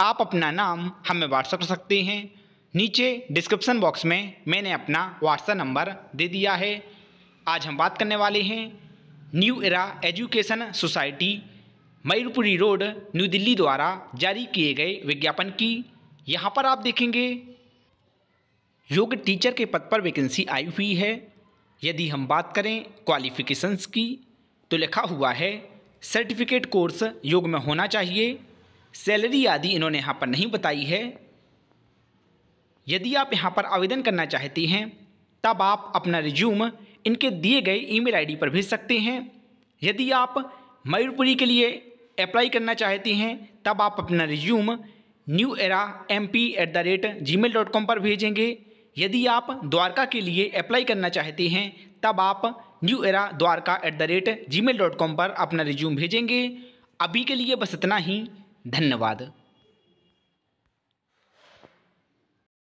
आप अपना नाम हमें व्हाट्सअप कर सकते हैं नीचे डिस्क्रिप्सन बॉक्स में मैंने अपना व्हाट्सअप नंबर दे दिया है आज हम बात करने वाले हैं new era education society Mayurpuri road New Delhi द्वारा जारी किए गए विज्ञापन की यहाँ पर आप देखेंगे योग टीचर के पद पर वैकेंसी आई हुई है यदि हम बात करें क्वालिफ़िकेशंस की तो लिखा हुआ है सर्टिफिकेट कोर्स योग में होना चाहिए सैलरी आदि इन्होंने यहाँ पर नहीं बताई है यदि आप यहाँ पर आवेदन करना चाहते हैं तब आप अपना रिज्यूम इनके दिए गए ईमेल आईडी पर भेज सकते हैं यदि आप मयूरपुरी के लिए अप्लाई करना चाहते हैं तब आप अपना resume new era M P at the rate Gmail dot com पर भेजेंगे यदि आप द्वारका के लिए अप्लाई करना चाहते हैं तब आप new era Dwarka at the rate Gmail dot com पर अपना रिज्यूम भेजेंगे अभी के लिए बस इतना ही धन्यवाद